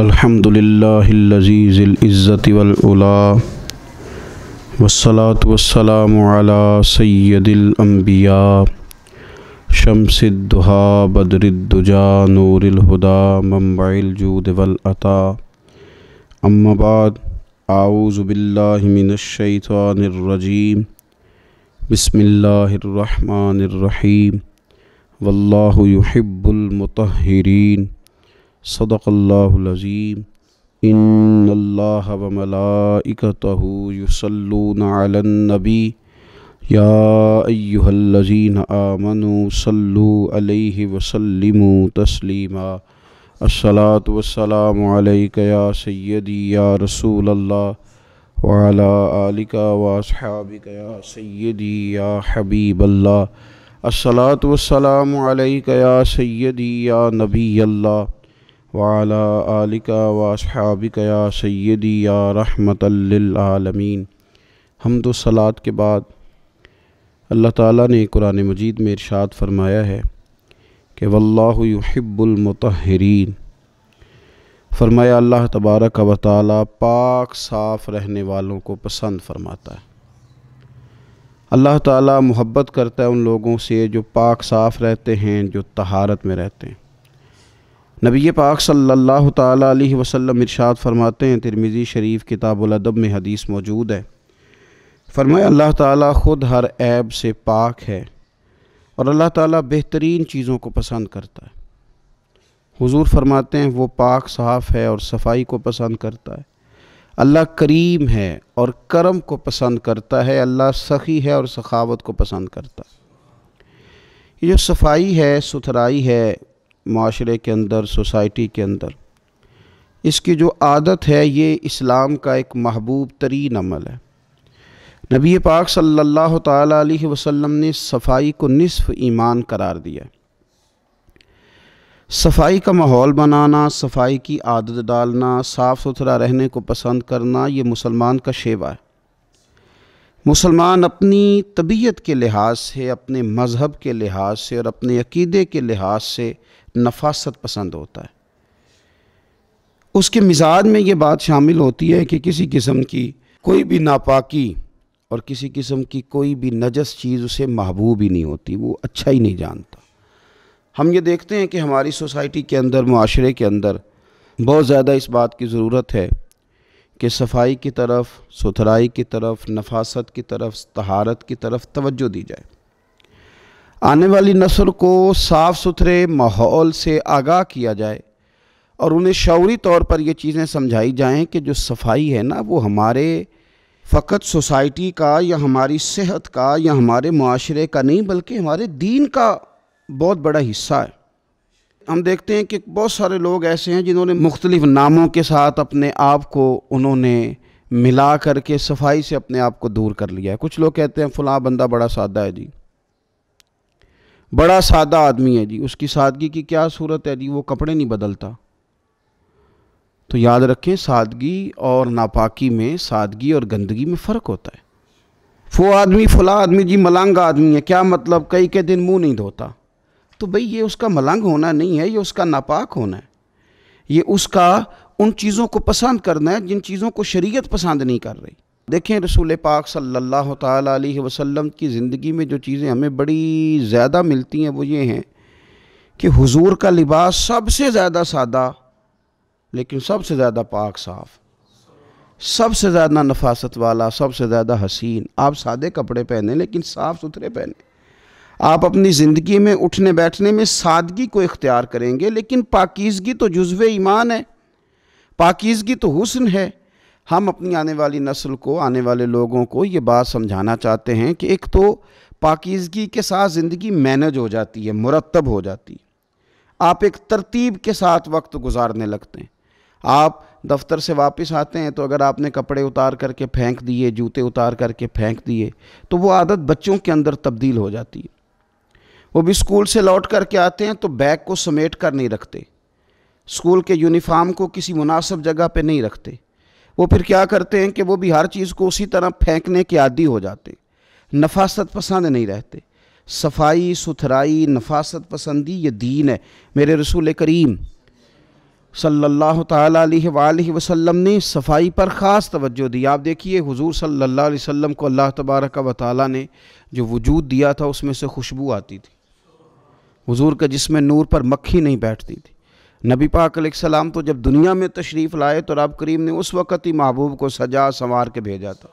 अल्हम्दुलिल्लाहिल्लज़ीज़िल्इज़्ज़ति वलउला वस्सलात वस्सलाम अला सय्यदिल अंबिया शमसद्दुहा बदरुद्दुजा नूरिल हुदा मम्बाइल जूद वल अता अम्माबाद आऊज़ु बिल्लाहि मिनश शैतानिर रजीम बिस्मिल्लाहिर रहमानिर रहीम वल्लाहु युहिब्बुल मुतहहिरीन सदक़ल्लाज़ीम इन अल्लाह वमलाइकतह नबी या अय्युहल्लज़ीन आमनु सल्लु अलैहि वसल्लिमु तस्लीमा अस्सलातु वस्सलाम या सय्यदी या रसूल अल्लाह वाला आलिका या सय्यदी या हबीब अल्लाह या नबी अल्ला वाला आलिका वासहाबिक या सैदी या रहमत आलमीन हम तो सलात के बाद अल्लाह ताली ने कुरान मजीद में इरशाद फरमाया है कि वल्लाहब्बुलमतहरीन फरमाया अल्लाह तबारक व ताली पाक साफ़ रहने वालों को पसंद फरमाता है अल्लाह ताला मोहब्बत करता है उन लोगों से जो पाक साफ़ रहते हैं जो तहारत में रहते हैं नबी पाक सल्लल्लाहु अलैहि वसल्लम इरशाद फरमाते हैं तिरमिज़ी शरीफ किताबुलदब में हदीस मौजूद है फरमाए अल्लाह ताला ख़ुद हर ऐब से पाक है और अल्लाह ताला बेहतरीन चीज़ों को पसंद करता है हुजूर फरमाते हैं वो पाक साफ़ है और सफाई को पसंद करता है अल्लाह करीम है और करम को पसंद करता है अल्लाह सखी है और सखावत को पसंद करता है ये जो सफाई है सुथराई है माशरे के अंदर सोसाइटी के अंदर इसकी जो आदत है ये इस्लाम का एक महबूब तरीन अमल है नबी पाक सल्लल्लाहु अलैहि वसल्लम ने सफाई को नसफ़ ईमान करार दिया सफाई का माहौल बनाना सफाई की आदत डालना साफ़ सुथरा रहने को पसंद करना ये मुसलमान का शेवा है मुसलमान अपनी तबीयत के लिहाज से अपने मज़हब के लिहाज से और अपने अकीदे के लिहाज से नफासत पसंद होता है उसके मिजाज में ये बात शामिल होती है कि किसी किस्म की कोई भी नापाकी और किसी किस्म की कोई भी नजस चीज़ उसे महबूब ही नहीं होती वो अच्छा ही नहीं जानता हम ये देखते हैं कि हमारी सोसाइटी के अंदर माशरे के अंदर बहुत ज़्यादा इस बात की ज़रूरत है कि सफाई की तरफ सुथराई की तरफ नफासत की तरफ तहारत की तरफ तवज्जो दी जाए आने वाली नस्ल को साफ़ सुथरे माहौल से आगाह किया जाए और उन्हें शौरी तौर पर ये चीज़ें समझाई जाएं कि जो सफाई है ना वो हमारे फ़कत सोसाइटी का या हमारी सेहत का या हमारे माशरे का नहीं बल्कि हमारे दीन का बहुत बड़ा हिस्सा है हम देखते हैं कि बहुत सारे लोग ऐसे हैं जिन्होंने मुख्तलिफ नामों के साथ अपने आप को उन्होंने मिला करके सफाई से अपने आप को दूर कर लिया है कुछ लोग कहते हैं फलां बंदा बड़ा सादा है जी बड़ा सादा आदमी है जी उसकी सादगी की क्या सूरत है जी वो कपड़े नहीं बदलता तो याद रखें सादगी और नापाकी में सादगी और गंदगी में फ़र्क होता है वो आदमी फला आदमी जी मलांगा आदमी है क्या मतलब कई के दिन मुंह नहीं धोता तो भाई ये उसका मलंग होना नहीं है ये उसका नापाक होना है ये उसका उन चीज़ों को पसंद करना है जिन चीज़ों को शरीयत पसंद नहीं कर रही देखें रसूल पाक सल्लल्लाहु अलैहि वसल्लम की ज़िंदगी में जो चीज़ें हमें बड़ी ज़्यादा मिलती हैं वो ये हैं कि हुजूर का लिबास सबसे ज़्यादा सादा लेकिन सबसे ज़्यादा पाक साफ़ सबसे ज़्यादा नफासत वाला सबसे ज़्यादा हसीन आप सादे कपड़े पहने लेकिन साफ़ सुथरे पहने आप अपनी ज़िंदगी में उठने बैठने में सादगी को इख्तियार करेंगे लेकिन पाकिजगी तो जज्व ईमान है पाकिजगी तो हुसन है हम अपनी आने वाली नस्ल को आने वाले लोगों को ये बात समझाना चाहते हैं कि एक तो पाकिजगी के साथ ज़िंदगी मैनेज हो जाती है मुरतब हो जाती है आप एक तरतीब के साथ वक्त गुजारने लगते हैं आप दफ्तर से वापस आते हैं तो अगर आपने कपड़े उतार करके फेंक दिए जूते उतार करके फेंक दिए तो वो आदत बच्चों के अंदर तब्दील हो जाती है वो भी स्कूल से लौट कर के आते हैं तो बैग को समेट कर नहीं रखते स्कूल के यूनिफाम को किसी मुनासब जगह पे नहीं रखते वो फिर क्या करते हैं कि वो भी हर चीज़ को उसी तरह फेंकने के आदि हो जाते नफासत पसंद नहीं रहते सफाई सुथराई नफासत पसंदी ये दीन है मेरे रसूल करीम सल्लल्लाहु अलैहि वसल्लम ने सफाई पर ख़ास तवज्जो दी आप देखिए हुजूर सल्लल्लाहु अलैहि वसल्लम को अल्लाह तबारक व ताली ने जो वजूद दिया था उसमें से खुशबू आती थी हुजूर के जिसमें नूर पर मक्खी नहीं बैठती थी नबी पाक सलाम तो जब दुनिया में तशरीफ़ लाए तो रब करीम ने उस वक़्त ही महबूब को सजा संवार के भेजा था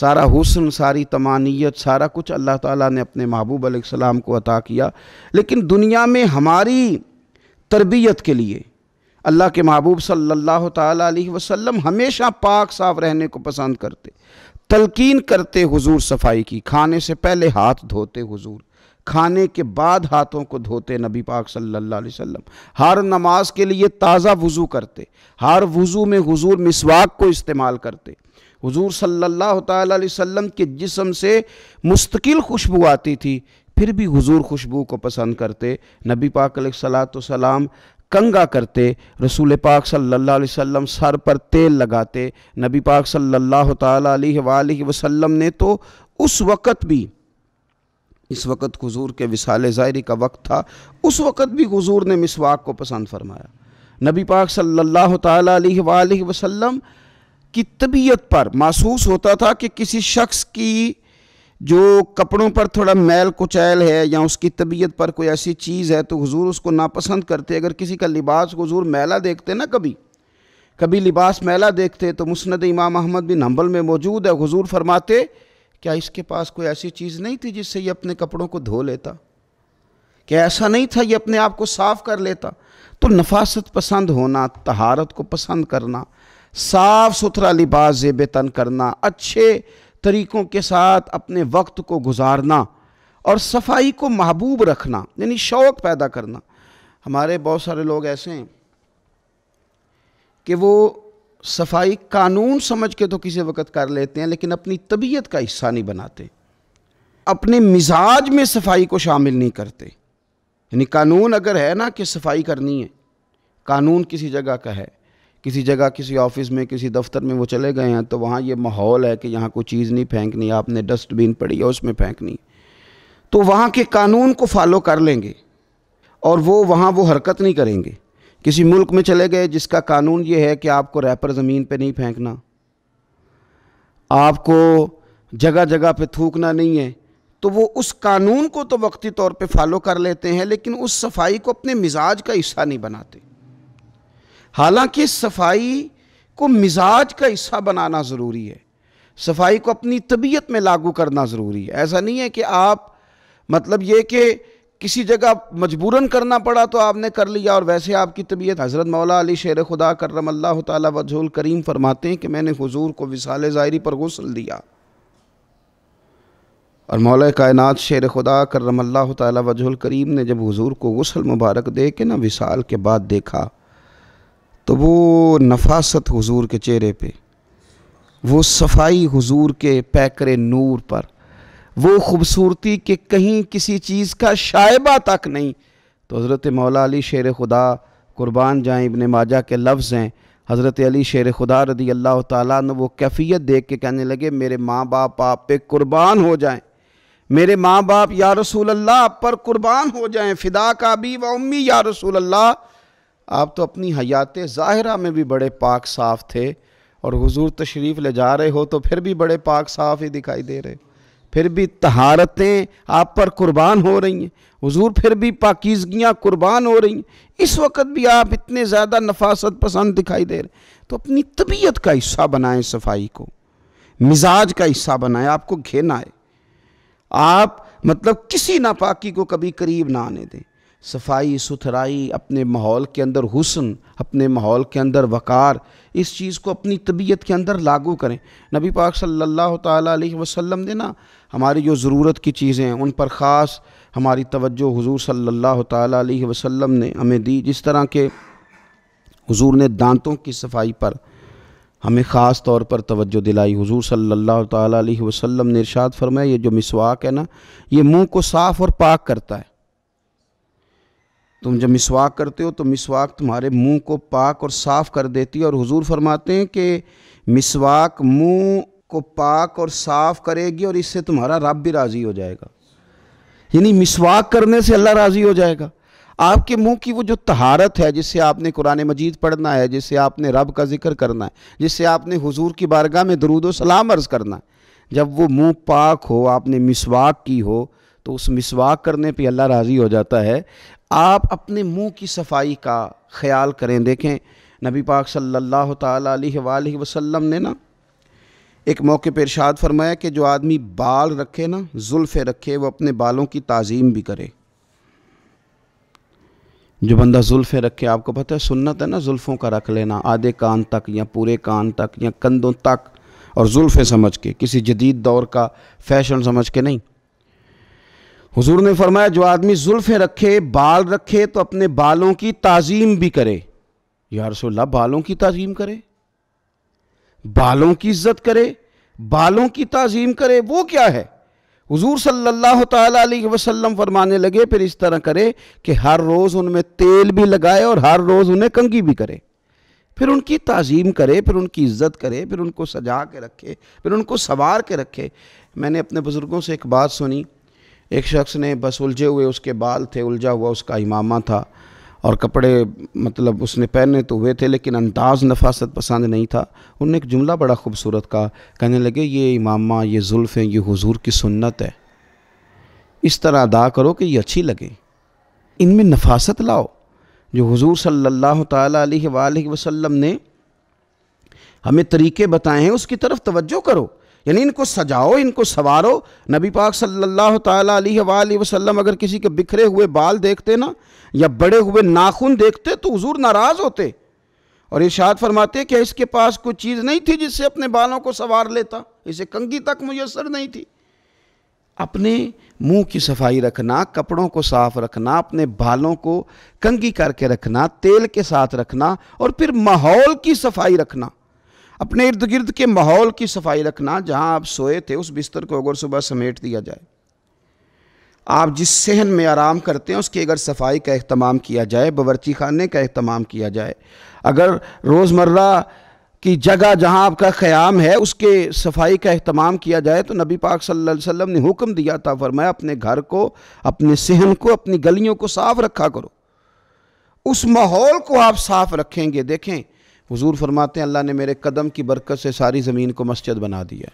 सारा हुसन सारी तमानियत सारा कुछ अल्लाह ताला ने अपने महबूब सलाम को अता किया लेकिन दुनिया में हमारी तरबियत के लिए अल्लाह के महबूब सल्लल्लाहु अलैहि वसल्लम हमेशा पाक साफ रहने को पसंद करते तलकिन करते हुजूर सफाई की खाने से पहले हाथ धोते हुजूर खाने के बाद हाथों को धोते नबी पाक सल्लल्लाहु अलैहि वसल्लम हर नमाज के लिए ताज़ा वज़ू करते हर वज़ू में हुजूर मिसवाक को इस्तेमाल करते हुजूर सल्लल्लाहु अलैहि वसल्लम के जिसम से मुस्तकिल खुशबू आती थी फिर भी हुजूर खुशबू को पसंद करते नबी पाक सलाम कंगा करते रसूल पाक सल्लल्लाहु अलैहि वसल्लम सर पर तेल लगाते नबी पाक सल्लल्लाहु अलैहि वसल्लम ने तो उस वक़्त भी इस वक्त हजूर के विसाल ज़ायरी का वक्त था उस वक़्त भी हजूर ने मिसवाक को पसंद फरमाया नबी पाक सल्लल्लाहु अलैहि वसल्लम की तबीयत पर महसूस होता था कि किसी शख्स की जो कपड़ों पर थोड़ा मैल कुचैल है या उसकी तबीयत पर कोई ऐसी चीज़ है तो हजूर उसको नापसंद करते अगर किसी का लिबास हजूर मैला देखते ना कभी कभी लिबास मैला देखते तो मुस्ंद इमाम अहमद बिन हम्बल में मौजूद है हजूर फरमाते क्या इसके पास कोई ऐसी चीज़ नहीं थी जिससे ये अपने कपड़ों को धो लेता क्या ऐसा नहीं था ये अपने आप को साफ कर लेता तो नफासत पसंद होना तहारत को पसंद करना साफ सुथरा लिबास जेब तन करना अच्छे तरीक़ों के साथ अपने वक्त को गुजारना और सफाई को महबूब रखना यानी शौक़ पैदा करना हमारे बहुत सारे लोग ऐसे हैं कि वो सफाई कानून समझ के तो किसी वक्त कर लेते हैं लेकिन अपनी तबीयत का हिस्सा नहीं बनाते अपने मिजाज में सफाई को शामिल नहीं करते यानी कानून अगर है ना कि सफाई करनी है कानून किसी जगह का है किसी जगह किसी ऑफिस में किसी दफ्तर में वो चले गए हैं तो वहाँ ये माहौल है कि यहाँ कोई चीज़ नहीं फेंकनी आपने डस्टबिन पड़ी है उसमें फेंकनी तो वहाँ के कानून को फॉलो कर लेंगे और वो वहाँ वो हरकत नहीं करेंगे किसी मुल्क में चले गए जिसका कानून ये है कि आपको रैपर ज़मीन पे नहीं फेंकना आपको जगह जगह पे थूकना नहीं है तो वो उस कानून को तो वक्ती तौर पे फॉलो कर लेते हैं लेकिन उस सफाई को अपने मिजाज का हिस्सा नहीं बनाते हालांकि सफाई को मिजाज का हिस्सा बनाना ज़रूरी है सफाई को अपनी तबीयत में लागू करना ज़रूरी है ऐसा नहीं है कि आप मतलब ये कि किसी जगह मजबूरन करना पड़ा तो आपने कर लिया और वैसे आपकी तबीयत हज़रत मौला अली शेर खुदा करम अल्लाह वजूल करीम फरमाते हैं कि मैंने हुजूर को विसाल जायरी पर गसल दिया और मौल कायनात शेर खुदा करम अल्लाह तजुल करीम ने जब हुजूर को गसल मुबारक दे के ना विसाल के बाद देखा तो वो नफासत हुजूर के चेहरे पे वो सफाई हुजूर के पैकर नूर पर वो खूबसूरती के कहीं किसी चीज़ का शायबा तक नहीं तो हज़रत मौला अली शेर खुदा कुर्बान जाए इबन माजा के लफ्ज़ हैं हज़रत अली शेर खुदा रदी अल्लाह ताला वो कैफियत देख के कहने लगे मेरे माँ बाप आप पे कुर्बान हो जाएँ मेरे माँ बाप या रसूल अल्लाह आप पर कुर्बान हो जाएँ फ़िदा का भी व उम्मी या रसूल अल्लाह आप तो अपनी हयात ज़ाहरा में भी बड़े पाक साफ़ थे और हुजूर तशरीफ़ ले जा रहे हो तो फिर भी बड़े पाक साफ़ ही दिखाई दे रहे फिर भी तहारतें आप पर कुर्बान हो रही हैं हुजूर फिर भी पाकिजगियाँ कुर्बान हो रही हैं इस वक्त भी आप इतने ज़्यादा नफासत पसंद दिखाई दे रहे तो अपनी तबीयत का हिस्सा बनाएं सफाई को मिजाज का हिस्सा बनाएं आपको घेना है आप मतलब किसी नापाकी को कभी करीब ना आने दें सफाई सुथराई अपने माहौल के अंदर हुसन अपने माहौल के अंदर वक़ार इस चीज़ को अपनी तबीयत के अंदर लागू करें नबी पाक सल्लल्लाहु अलैहि वसल्लम ने ना हमारी जो ज़रूरत की चीज़ें हैं उन पर ख़ास हमारी तवज्जो हुजूर सल्लल्लाहु अलैहि वसल्लम ने हमें दी जिस तरह के हुजूर ने दांतों की सफाई पर हमें ख़ास तौर पर तवज्जो दिलाई हुजूर सल्लल्लाहु अलैहि वसल्लम ने इरशाद फरमाया ये जो मिसवाक है ना ये मुंह को साफ़ और पाक करता है तुम जब मिसवाक करते हो तो मिसवाक तुम्हारे मुंह को पाक और साफ़ कर देती है और हुजूर फरमाते हैं कि मिसवाक मुंह को पाक और साफ़ करेगी और इससे तुम्हारा रब भी राज़ी हो जाएगा यानी मिसवाक करने से अल्लाह राज़ी हो जाएगा आपके मुंह की वो जो तहारत है जिससे आपने कुरान मजीद पढ़ना है जिससे आपने रब का जिक्र करना है जिससे आपने हुजूर की बारगाह में दरूद सलाम अर्ज़ करना है जब वो मुंह पाक हो आपने मिसवाक की हो तो उस मिसवाक करने पे अल्लाह राज़ी हो जाता है आप अपने मुंह की सफाई का ख्याल करें देखें नबी पाक सल्लल्लाहु सल्ला वसल्लम ने ना एक मौके पर इरशाद फरमाया कि जो आदमी बाल रखे ना जुल्फ़े रखे वो अपने बालों की ताज़ीम भी करे जो बंदा जुल्फ़े रखे आपको पता है सुन्नत है ना जुल्फ़ों का रख लेना आधे कान तक या पूरे कान तक या कंधों तक और जुल्फ़े समझ के किसी जदीद दौर का फैशन समझ के नहीं हुजूर ने फरमाया जो आदमी जुल्फ़ें रखे बाल रखे तो अपने बालों की ताज़ीम भी करे या रसोल्ला बालों की ताज़ीम करे बालों की इज्जत करे बालों की ताज़ीम करे वो क्या है हुजूर सल्लल्लाहु अलैहि वसल्लम फरमाने लगे फिर इस तरह करे कि हर रोज़ उनमें तेल भी लगाए और हर रोज़ उन्हें कंगी भी करे फिर उनकी ताज़ीम करे फिर उनकी इज़्ज़त करे फिर उनको सजा के रखे फिर उनको सवार के रखे मैंने अपने बुज़ुर्गों से एक बात सुनी एक शख्स ने बस उलझे हुए उसके बाल थे उलझा हुआ उसका इमामा था और कपड़े मतलब उसने पहने तो हुए थे लेकिन अंदाज नफासत पसंद नहीं था उनने एक जुमला बड़ा खूबसूरत कहा कहने लगे ये इमामा ये जुल्फ़ें ये हुजूर की सुन्नत है इस तरह अदा करो कि ये अच्छी लगे इनमें नफासत लाओ जो हुजूर सल्लल्लाहु अलैहि वसल्लम ने हमें तरीके बताए हैं उसकी तरफ तवज्जो करो यानी इनको सजाओ इनको सवारो नबी पाक सल्लल्लाहु ताला अलैहि वसल्लम अगर किसी के बिखरे हुए बाल देखते ना या बड़े हुए नाखून देखते तो हजूर नाराज़ होते और इर्शाद फरमाते कि इसके पास कोई चीज़ नहीं थी जिससे अपने बालों को सवार लेता इसे कंगी तक मुयसर नहीं थी अपने मुंह की सफाई रखना कपड़ों को साफ रखना अपने बालों को कंगी करके रखना तेल के साथ रखना और फिर माहौल की सफाई रखना अपने इर्द गिर्द के माहौल की सफाई रखना जहाँ आप सोए थे उस बिस्तर को अगर सुबह समेट दिया जाए आप जिस सहन में आराम करते हैं उसकी अगर सफाई का अहतमाम किया जाए बावरची खाने का अहतमाम किया जाए अगर रोज़मर्रा की जगह जहां आपका ख़याम है उसके सफाई का अहतमाम किया जाए तो नबी पाक सल्लल्लाहु अलैहि वसल्लम ने हुक्म दिया था फरमाया अपने घर को अपने सहन को अपनी गलियों को साफ़ रखा करो उस माहौल को आप साफ़ रखेंगे देखें हुजूर फरमाते हैं अल्लाह ने मेरे कदम की बरकत से सारी ज़मीन को मस्जिद बना दिया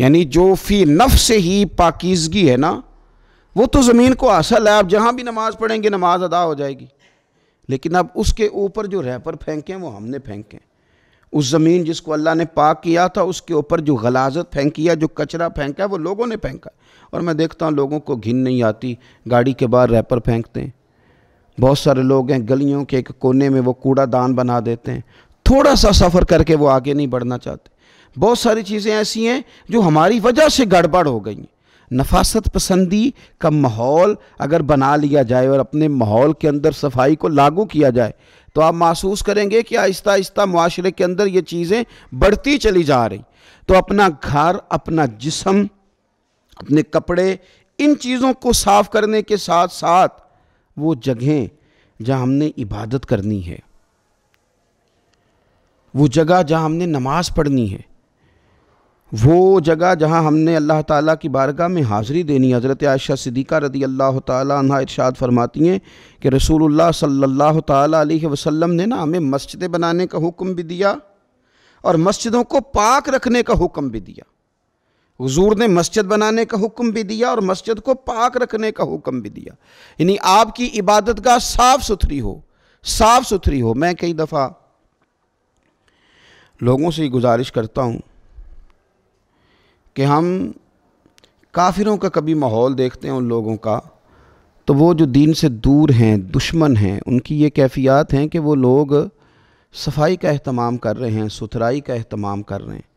यानी जो फ़ी नफ से ही पाकिजगी है ना वो तो ज़मीन को हासिल है आप जहाँ भी नमाज़ पढ़ेंगे नमाज अदा हो जाएगी लेकिन अब उसके ऊपर जो रहपर फेंकें वो हमने फेंकें उस ज़मीन जिसको अल्लाह ने पाक किया था उसके ऊपर जो गलाजत फेंकी है जो कचरा फेंका है वो लोगों ने फेंका और मैं देखता हूँ लोगों को घिन नहीं आती गाड़ी के बाहर रैपर फेंकते हैं बहुत सारे लोग हैं गलियों के एक कोने में वो कूड़ा दान बना देते हैं थोड़ा सा सफ़र करके वो आगे नहीं बढ़ना चाहते बहुत सारी चीज़ें ऐसी हैं जो हमारी वजह से गड़बड़ हो गई हैं नफासत पसंदी का माहौल अगर बना लिया जाए और अपने माहौल के अंदर सफाई को लागू किया जाए तो आप महसूस करेंगे कि आहिस्ता आहिस्ता माशरे के अंदर ये चीज़ें बढ़ती चली जा रही तो अपना घर अपना जिसम अपने कपड़े इन चीज़ों को साफ़ करने के साथ साथ वो जगहें जहाँ हमने इबादत करनी है वो जगह जहाँ हमने नमाज पढ़नी है वो जगह जहाँ हमने अल्लाह ताला की बारगाह में हाज़िरी देनी हज़रत आयशा सिद्दीक़ा रदी अल्लाह तह इरशाद फरमाती हैं कि रसूलुल्लाह सल्लल्लाहु अलैहि वसल्लम ने ना हमें मस्जिदें बनाने का हुक्म भी दिया और मस्जिदों को पाक रखने का हुक्म भी दिया हुजूर ने मस्जिद बनाने का हुक्म भी दिया और मस्जिद को पाक रखने का हुक्म भी दिया यानी आपकी इबादत का साफ़ सुथरी हो साफ़ सुथरी हो मैं कई दफ़ा लोगों से गुजारिश करता हूँ कि हम काफिरों का कभी माहौल देखते हैं उन लोगों का तो वो जो दीन से दूर हैं दुश्मन हैं उनकी ये कैफियत हैं कि वो लोग सफाई का अहतमाम कर रहे हैं सुथराई का अहतमाम कर रहे हैं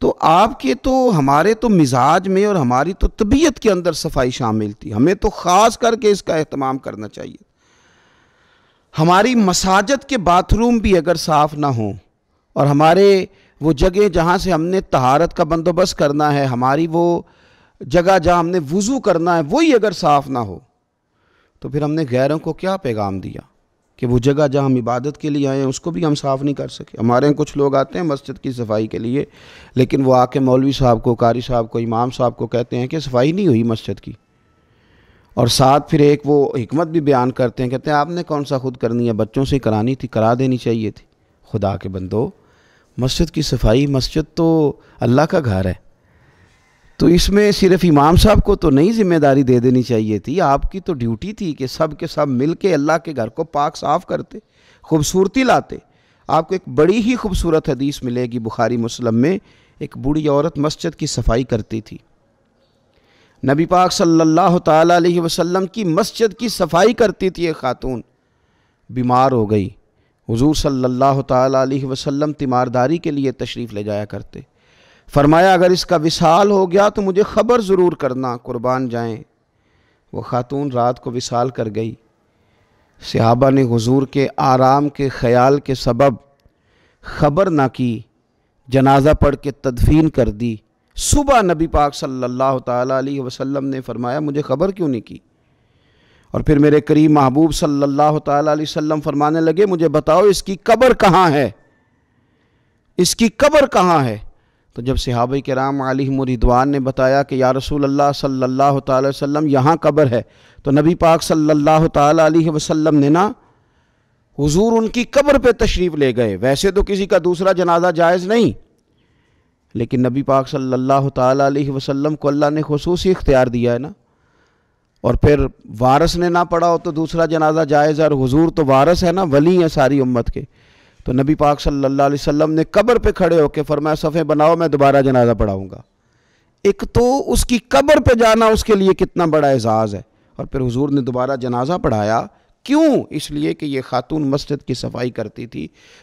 तो आपके तो हमारे तो मिजाज में और हमारी तो तबीयत के अंदर सफाई शामिल थी हमें तो ख़ास करके इसका अहतमाम करना चाहिए हमारी मसाजत के बाथरूम भी अगर साफ़ ना हो और हमारे वो जगह जहाँ से हमने तहारत का बंदोबस्त करना है हमारी वो जगह जहाँ हमने वज़ू करना है वही अगर साफ़ ना हो तो फिर हमने गैरों को क्या पैगाम दिया कि वो जगह जहाँ हम इबादत के लिए आए हैं उसको भी हम साफ़ नहीं कर सके हमारे यहाँ कुछ लोग आते हैं मस्जिद की सफाई के लिए लेकिन वो आके मौलवी साहब को कारी साहब को इमाम साहब को कहते हैं कि सफाई नहीं हुई मस्जिद की और साथ फिर एक वो हमत भी बयान करते हैं कहते हैं आपने कौन सा खुद करनी है बच्चों से करानी थी करा देनी चाहिए थी खुदा के बंदो मस्जिद की सफाई मस्जिद तो अल्लाह का घर है तो इसमें सिर्फ इमाम साहब को तो नहीं जिम्मेदारी दे देनी चाहिए थी आपकी तो ड्यूटी थी कि सब के सब मिल के अल्लाह के घर को पाक साफ करते खूबसूरती लाते आपको एक बड़ी ही खूबसूरत हदीस मिलेगी बुखारी मुस्लिम में एक बूढ़ी औरत मस्जिद की सफाई करती थी नबी पाक सल्लल्लाहु अलैहि वसल्लम की मस्जिद की सफाई करती थी ये खातून बीमार हो गई हुजूर सल्लल्लाहु अलैहि वसल्लम तीमारदारी के लिए तशरीफ़ ले जाया करते फरमाया अगर इसका विशाल हो गया तो मुझे ख़बर ज़रूर करना कुर्बान जाएं वो ख़ातून रात को विशाल कर गई सहाबा ने हुजूर के आराम के ख्याल के सबब ख़बर ना की जनाजा पढ़ के तदफीन कर दी सुबह नबी पाक सल्लल्लाहु अलैहि वसल्लम ने फरमाया मुझे ख़बर क्यों नहीं की और फिर मेरे करीब महबूब सल्लल्लाहु अलैहि वसल्लम फरमाने लगे मुझे बताओ इसकी कब्र कहाँ है इसकी कब्र कहाँ है तो जब सिहाब कराम अली मुरिदवान ने बताया कि या रसूल अल्लाह अल्लाह वसल्लम यहाँ कब्र है तो नबी पाक अलैहि वसल्लम ने ना हुजूर उनकी कब्र पे तशरीफ़ ले गए वैसे तो किसी का दूसरा जनाजा जायज़ नहीं लेकिन नबी पाक सल्लल्लाहु अलैहि वसल्लम को अल्लाह ने खसूस इख्तियार दिया है ना और फिर वारस ने ना पढ़ा हो तो दूसरा जनाजा जायज़ और हुजूर तो वारस है ना वली है सारी उम्मत के तो नबी पाक सल्लल्लाहु अलैहि वसल्लम ने कब्र पे खड़े होकर फरमाया सफ़े बनाओ मैं दोबारा जनाजा पढ़ाऊँगा एक तो उसकी कब्र पे जाना उसके लिए कितना बड़ा एजाज़ है और फिर हुजूर ने दोबारा जनाजा पढ़ाया क्यों इसलिए कि ये खातून मस्जिद की सफाई करती थी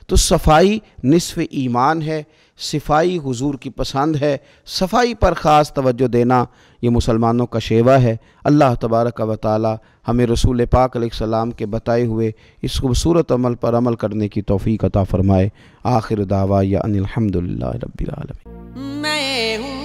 तो सफाई निसफ ईमान है सफाई हुजूर की पसंद है सफाई पर ख़ास तवज्जो देना ये मुसलमानों का शेवा है अल्लाह तबारक व ताली हमें रसूल पाक सलाम के बताए हुए इस खूबसूरत अमल पर अमल करने की तोफ़ी अता फ़रमाए आखिर दावा या अनिलहमदिल्ला रबीआलमी मैं हूँ